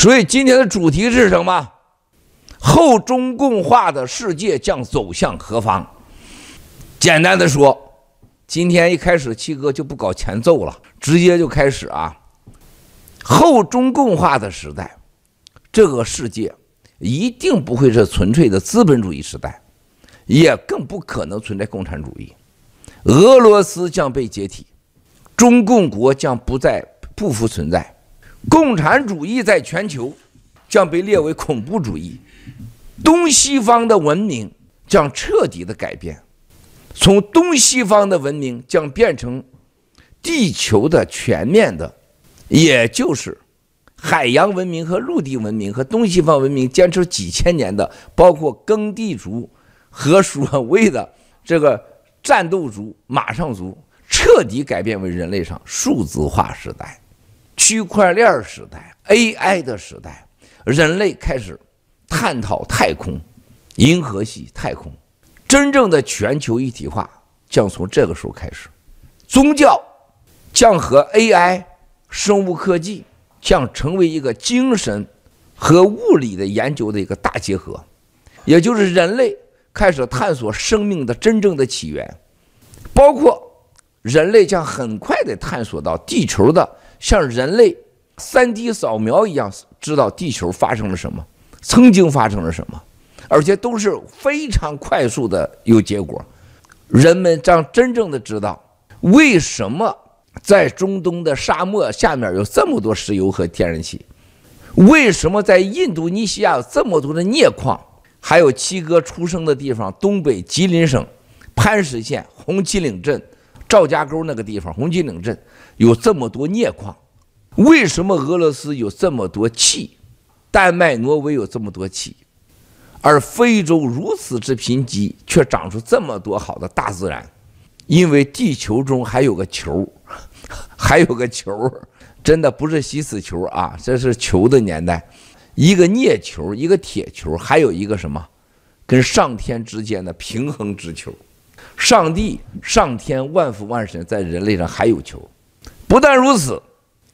所以今天的主题是什么？后中共化的世界将走向何方？简单的说，今天一开始七哥就不搞前奏了，直接就开始啊。后中共化的时代，这个世界一定不会是纯粹的资本主义时代，也更不可能存在共产主义。俄罗斯将被解体，中共国将不再不复存在。共产主义在全球将被列为恐怖主义，东西方的文明将彻底的改变，从东西方的文明将变成地球的全面的，也就是海洋文明和陆地文明和东西方文明坚持几千年的，包括耕地族和所谓的这个战斗族马上族，彻底改变为人类上数字化时代。区块链时代，AI 的时代，人类开始探讨太空、银河系太空，真正的全球一体化将从这个时候开始。宗教将和 AI、生物科技将成为一个精神和物理的研究的一个大结合，也就是人类开始探索生命的真正的起源，包括人类将很快的探索到地球的。像人类 3D 扫描一样，知道地球发生了什么，曾经发生了什么，而且都是非常快速的有结果。人们将真正的知道为什么在中东的沙漠下面有这么多石油和天然气，为什么在印度尼西亚有这么多的镍矿，还有七哥出生的地方——东北吉林省磐石县红旗岭镇。赵家沟那个地方，红金岭镇有这么多镍矿，为什么俄罗斯有这么多气？丹麦、挪威有这么多气，而非洲如此之贫瘠，却长出这么多好的大自然，因为地球中还有个球，还有个球，真的不是洗死球啊，这是球的年代，一个镍球，一个铁球，还有一个什么，跟上天之间的平衡之球。上帝、上天、万福万神，在人类上还有求。不但如此，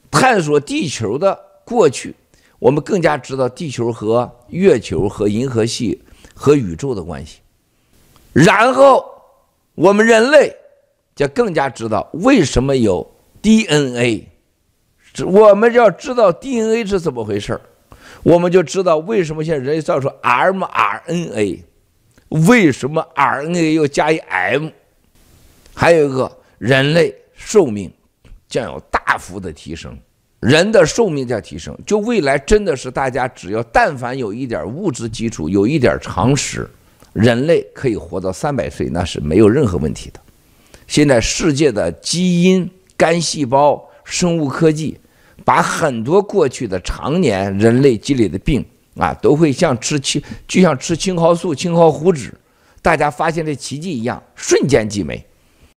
探索地球的过去，我们更加知道地球和月球、和银河系、和宇宙的关系。然后，我们人类就更加知道为什么有 DNA。我们要知道 DNA 是怎么回事我们就知道为什么现在人类造出 mRNA。为什么 RNA 要加一 M？还有一个，人类寿命将要大幅的提升，人的寿命在提升。就未来真的是大家只要但凡有一点物质基础，有一点常识，人类可以活到三百岁，那是没有任何问题的。现在世界的基因、干细胞、生物科技，把很多过去的常年人类积累的病。啊，都会像吃青，就像吃青蒿素、青蒿糊脂，大家发现的奇迹一样，瞬间即没。